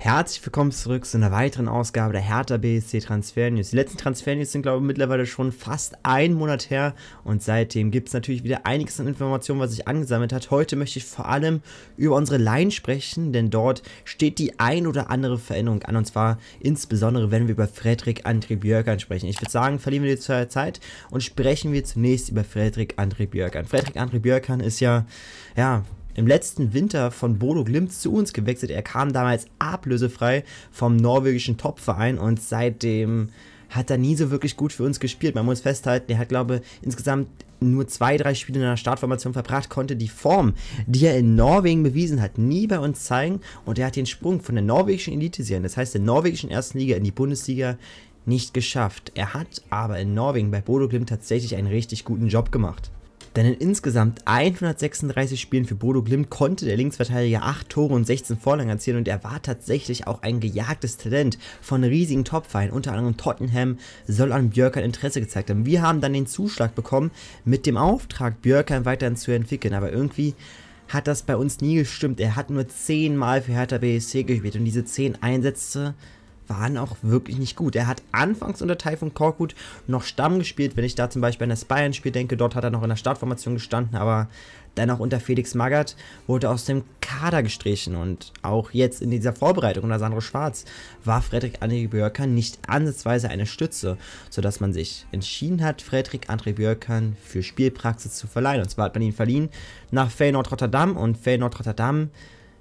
Herzlich willkommen zurück zu einer weiteren Ausgabe der Hertha BSC Transfer News. Die letzten Transfer News sind, glaube ich, mittlerweile schon fast einen Monat her und seitdem gibt es natürlich wieder einiges an Informationen, was sich angesammelt hat. Heute möchte ich vor allem über unsere Line sprechen, denn dort steht die ein oder andere Veränderung an und zwar insbesondere, wenn wir über Frederik André Björkan sprechen. Ich würde sagen, verlieren wir die Zeit und sprechen wir zunächst über Frederik André Björkan. Frederik André Björkan ist ja, ja, im letzten Winter von Bodo Glimt zu uns gewechselt. Er kam damals ablösefrei vom norwegischen Topverein und seitdem hat er nie so wirklich gut für uns gespielt. Man muss festhalten, er hat, glaube ich, insgesamt nur zwei, drei Spiele in einer Startformation verbracht, konnte die Form, die er in Norwegen bewiesen hat, nie bei uns zeigen. Und er hat den Sprung von der norwegischen Elite-Serie, das heißt der norwegischen ersten Liga in die Bundesliga, nicht geschafft. Er hat aber in Norwegen bei Bodo Glimt tatsächlich einen richtig guten Job gemacht. Denn in insgesamt 136 Spielen für Bodo Glimm konnte der Linksverteidiger 8 Tore und 16 Vorlagen erzielen und er war tatsächlich auch ein gejagtes Talent von riesigen Topvereinen. Unter anderem Tottenham soll an Björkern Interesse gezeigt haben. Wir haben dann den Zuschlag bekommen mit dem Auftrag, Björkern weiterhin zu entwickeln, aber irgendwie hat das bei uns nie gestimmt. Er hat nur 10 Mal für Hertha BSC gespielt und diese 10 Einsätze waren auch wirklich nicht gut. Er hat anfangs unter Taifun Korkut noch Stamm gespielt, wenn ich da zum Beispiel an das Bayern-Spiel denke, dort hat er noch in der Startformation gestanden, aber dann auch unter Felix Magath wurde aus dem Kader gestrichen und auch jetzt in dieser Vorbereitung unter Sandro Schwarz war Frederik André Björkan nicht ansatzweise eine Stütze, sodass man sich entschieden hat, Frederik André Björkan für Spielpraxis zu verleihen. Und zwar hat man ihn verliehen nach Feyenoord Rotterdam und Feyenoord Rotterdam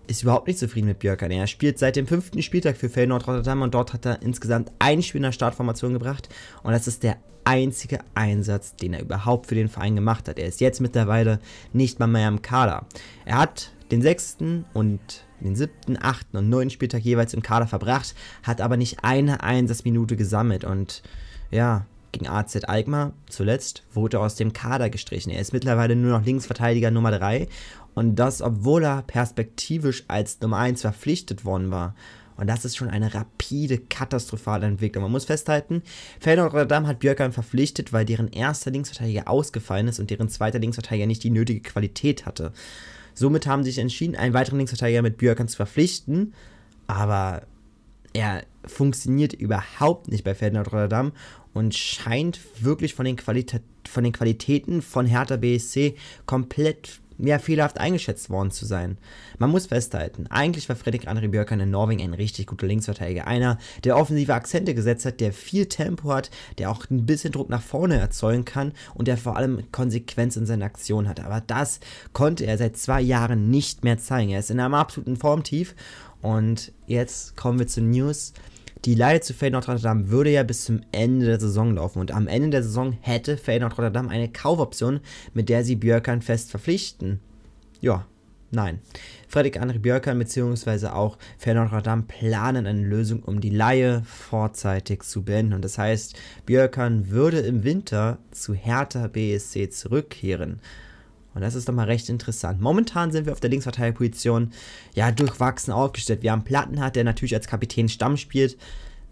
ist überhaupt nicht zufrieden mit Björkan. Er spielt seit dem fünften Spieltag für Feyenoord Rotterdam und dort hat er insgesamt ein Spiel in der Startformation gebracht und das ist der einzige Einsatz, den er überhaupt für den Verein gemacht hat. Er ist jetzt mittlerweile nicht mal mehr im Kader. Er hat den sechsten und den siebten, achten und neunten Spieltag jeweils im Kader verbracht, hat aber nicht eine Einsatzminute gesammelt und ja, gegen AZ Alkmaar zuletzt wurde er aus dem Kader gestrichen. Er ist mittlerweile nur noch Linksverteidiger Nummer 3 und das, obwohl er perspektivisch als Nummer 1 verpflichtet worden war. Und das ist schon eine rapide, katastrophale Entwicklung. Man muss festhalten, Feyenoord Rotterdam hat Björkan verpflichtet, weil deren erster Linksverteidiger ausgefallen ist und deren zweiter Linksverteidiger nicht die nötige Qualität hatte. Somit haben sie sich entschieden, einen weiteren Linksverteidiger mit Björkan zu verpflichten, aber er funktioniert überhaupt nicht bei Feyenoord Rotterdam und scheint wirklich von den, Qualita von den Qualitäten von Hertha BSC komplett mehr fehlerhaft eingeschätzt worden zu sein. Man muss festhalten, eigentlich war Fredrik André Björkan in Norwegen ein richtig guter Linksverteidiger. Einer, der offensive Akzente gesetzt hat, der viel Tempo hat, der auch ein bisschen Druck nach vorne erzeugen kann und der vor allem Konsequenz in seinen Aktionen hat. Aber das konnte er seit zwei Jahren nicht mehr zeigen. Er ist in einem absoluten Formtief. Und jetzt kommen wir zu News die Leihe zu Feyenoord Rotterdam würde ja bis zum Ende der Saison laufen und am Ende der Saison hätte Feyenoord Rotterdam eine Kaufoption, mit der sie Björkan fest verpflichten. Ja, nein. Fredrik André Björkan bzw. auch Fernand Radam planen eine Lösung, um die Laie vorzeitig zu beenden. Und das heißt, Björkan würde im Winter zu Hertha BSC zurückkehren. Und das ist doch mal recht interessant. Momentan sind wir auf der Linksverteidigerposition ja durchwachsen aufgestellt. Wir haben Plattenhardt, der natürlich als Kapitän Stamm spielt,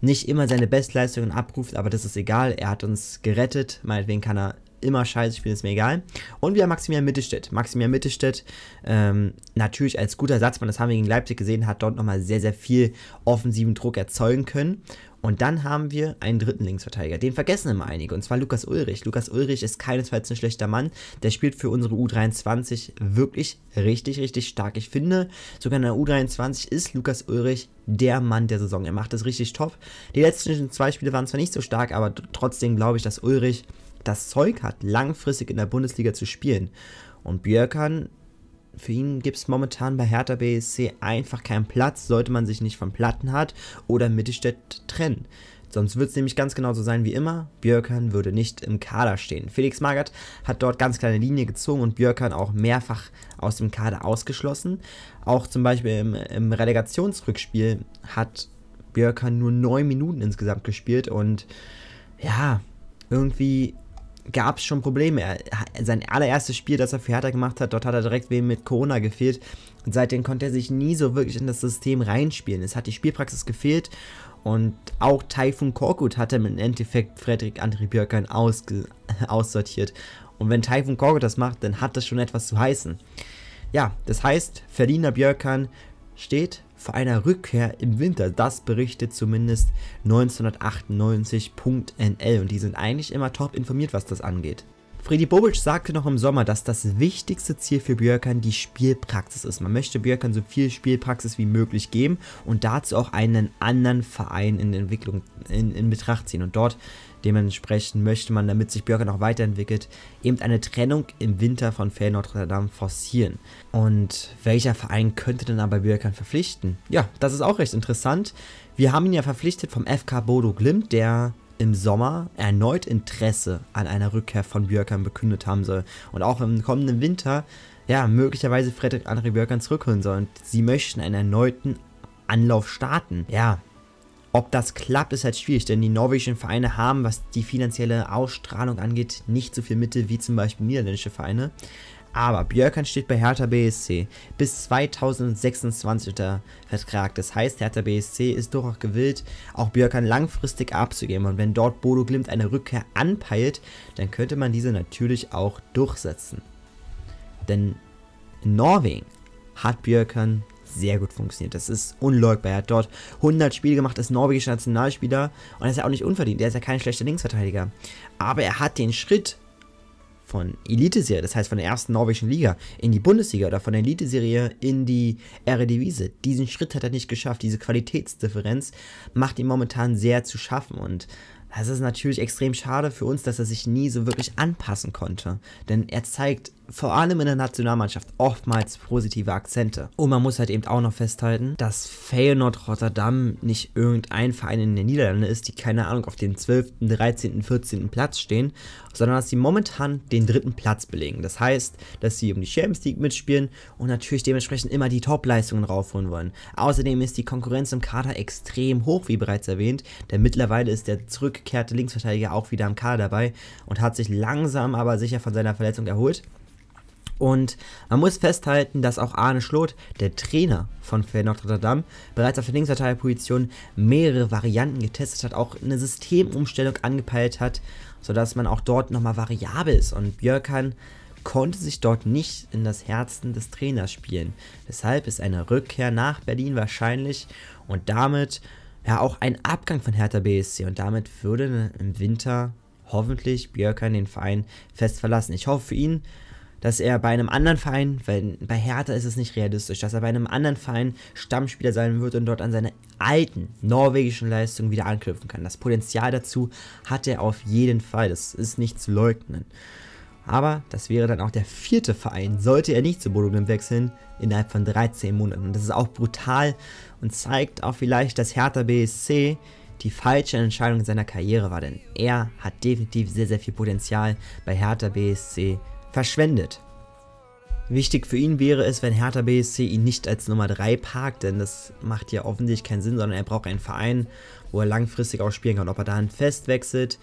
nicht immer seine Bestleistungen abruft, aber das ist egal. Er hat uns gerettet. Meinetwegen kann er immer scheiße spielen, ist mir egal. Und wir haben Maximilian Mittelstädt. Maximilian Mittelstädt, ähm, natürlich als guter Satzmann, das haben wir gegen Leipzig gesehen, hat dort nochmal sehr, sehr viel offensiven Druck erzeugen können. Und dann haben wir einen dritten Linksverteidiger. Den vergessen immer einige. Und zwar Lukas Ulrich. Lukas Ulrich ist keinesfalls ein schlechter Mann. Der spielt für unsere U23 wirklich richtig, richtig stark. Ich finde, sogar in der U23 ist Lukas Ulrich der Mann der Saison. Er macht das richtig top. Die letzten zwei Spiele waren zwar nicht so stark, aber trotzdem glaube ich, dass Ulrich das Zeug hat, langfristig in der Bundesliga zu spielen. Und Björkan, für ihn gibt es momentan bei Hertha BSC einfach keinen Platz, sollte man sich nicht von Plattenhardt oder Mittelstädt trennen. Sonst wird es nämlich ganz genauso sein wie immer. Björkan würde nicht im Kader stehen. Felix Magath hat dort ganz kleine Linie gezogen und Björkan auch mehrfach aus dem Kader ausgeschlossen. Auch zum Beispiel im, im Relegationsrückspiel hat Björkan nur neun Minuten insgesamt gespielt und ja, irgendwie gab es schon Probleme. Er, sein allererstes Spiel, das er für Hertha gemacht hat, dort hat er direkt wem mit Corona gefehlt. Und seitdem konnte er sich nie so wirklich in das System reinspielen. Es hat die Spielpraxis gefehlt. Und auch Taifun Korkut hat er im Endeffekt Frederik André Björkern aussortiert. Und wenn Taifun Korkut das macht, dann hat das schon etwas zu heißen. Ja, das heißt, Verliner Björkern steht vor einer Rückkehr im Winter. Das berichtet zumindest 1998.nl und die sind eigentlich immer top informiert, was das angeht. Freddy Bobic sagte noch im Sommer, dass das wichtigste Ziel für Björkan die Spielpraxis ist. Man möchte Björkan so viel Spielpraxis wie möglich geben und dazu auch einen anderen Verein in Entwicklung in, in Betracht ziehen. Und dort dementsprechend möchte man, damit sich Björkan auch weiterentwickelt, eben eine Trennung im Winter von Fair Notre-Dame forcieren. Und welcher Verein könnte denn aber Björkan verpflichten? Ja, das ist auch recht interessant. Wir haben ihn ja verpflichtet vom FK Bodo Glimt, der im Sommer erneut Interesse an einer Rückkehr von Björkern bekündet haben soll und auch im kommenden Winter ja möglicherweise Frederik André Björkern zurückholen soll und sie möchten einen erneuten Anlauf starten. Ja, ob das klappt, ist halt schwierig, denn die norwegischen Vereine haben, was die finanzielle Ausstrahlung angeht, nicht so viel Mittel wie zum Beispiel niederländische Vereine. Aber Björkan steht bei Hertha BSC bis 2026 unter Vertrag. Das heißt, Hertha BSC ist durchaus gewillt, auch Björkan langfristig abzugeben. Und wenn dort Bodo Glimt eine Rückkehr anpeilt, dann könnte man diese natürlich auch durchsetzen. Denn in Norwegen hat Björkan sehr gut funktioniert. Das ist unleugbar. Er hat dort 100 Spiele gemacht, ist norwegischer Nationalspieler und er ist ja auch nicht unverdient. Er ist ja kein schlechter Linksverteidiger. Aber er hat den Schritt von Elite-Serie, das heißt von der ersten norwegischen Liga in die Bundesliga oder von der Elite-Serie in die Eredivisie. E. Diesen Schritt hat er nicht geschafft. Diese Qualitätsdifferenz macht ihn momentan sehr zu schaffen und das ist natürlich extrem schade für uns, dass er sich nie so wirklich anpassen konnte. Denn er zeigt vor allem in der Nationalmannschaft oftmals positive Akzente. Und man muss halt eben auch noch festhalten, dass Feyenoord Rotterdam nicht irgendein Verein in den Niederlanden ist, die keine Ahnung auf dem 12., 13., 14. Platz stehen, sondern dass sie momentan den dritten Platz belegen. Das heißt, dass sie um die Champions League mitspielen und natürlich dementsprechend immer die Top-Leistungen raufholen wollen. Außerdem ist die Konkurrenz im Kader extrem hoch, wie bereits erwähnt, denn mittlerweile ist der zurückgekehrte Linksverteidiger auch wieder am Kader dabei und hat sich langsam aber sicher von seiner Verletzung erholt. Und man muss festhalten, dass auch Arne Schloth, der Trainer von Feyenoord Rotterdam, bereits auf der Linksverteidigerposition mehrere Varianten getestet hat, auch eine Systemumstellung angepeilt hat, sodass man auch dort nochmal variabel ist. Und Björkan konnte sich dort nicht in das Herzen des Trainers spielen. Deshalb ist eine Rückkehr nach Berlin wahrscheinlich und damit ja auch ein Abgang von Hertha BSC. Und damit würde im Winter hoffentlich Björkan den Verein fest verlassen. Ich hoffe für ihn, dass er bei einem anderen Verein, weil bei Hertha ist es nicht realistisch, dass er bei einem anderen Verein Stammspieler sein wird und dort an seine alten norwegischen Leistungen wieder anknüpfen kann. Das Potenzial dazu hat er auf jeden Fall, das ist nicht zu leugnen. Aber das wäre dann auch der vierte Verein, sollte er nicht zu Bodo wechseln, innerhalb von 13 Monaten. Und das ist auch brutal und zeigt auch vielleicht, dass Hertha BSC die falsche Entscheidung seiner Karriere war, denn er hat definitiv sehr, sehr viel Potenzial bei Hertha BSC verschwendet. Wichtig für ihn wäre es, wenn Hertha BSC ihn nicht als Nummer 3 parkt, denn das macht ja offensichtlich keinen Sinn, sondern er braucht einen Verein, wo er langfristig auch spielen kann. Ob er da ein Fest wechselt,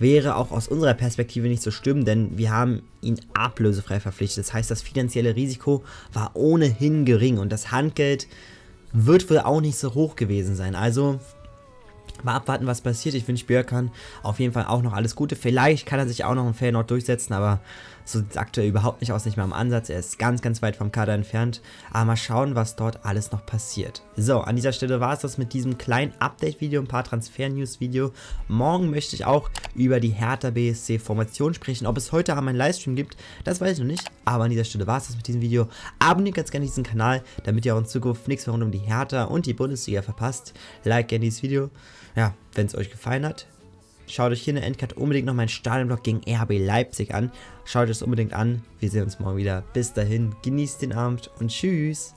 wäre auch aus unserer Perspektive nicht so schlimm, denn wir haben ihn ablösefrei verpflichtet. Das heißt, das finanzielle Risiko war ohnehin gering und das Handgeld wird wohl auch nicht so hoch gewesen sein. Also mal abwarten, was passiert. Ich wünsche Björkan auf jeden Fall auch noch alles Gute. Vielleicht kann er sich auch noch in Feyenoord durchsetzen, aber so sieht es aktuell überhaupt nicht aus, nicht mehr am Ansatz. Er ist ganz, ganz weit vom Kader entfernt. Aber mal schauen, was dort alles noch passiert. So, an dieser Stelle war es das mit diesem kleinen Update-Video, ein paar Transfer-News-Video. Morgen möchte ich auch über die Hertha BSC-Formation sprechen. Ob es heute Abend einen Livestream gibt, das weiß ich noch nicht. Aber an dieser Stelle war es das mit diesem Video. Abonniert ganz gerne diesen Kanal, damit ihr auch in Zukunft nichts mehr rund um die Hertha und die Bundesliga verpasst. Like gerne dieses Video. Ja, wenn es euch gefallen hat. Schaut euch hier in der Endcard unbedingt noch meinen Stadionblock gegen RB Leipzig an. Schaut euch das unbedingt an. Wir sehen uns morgen wieder. Bis dahin, genießt den Abend und tschüss.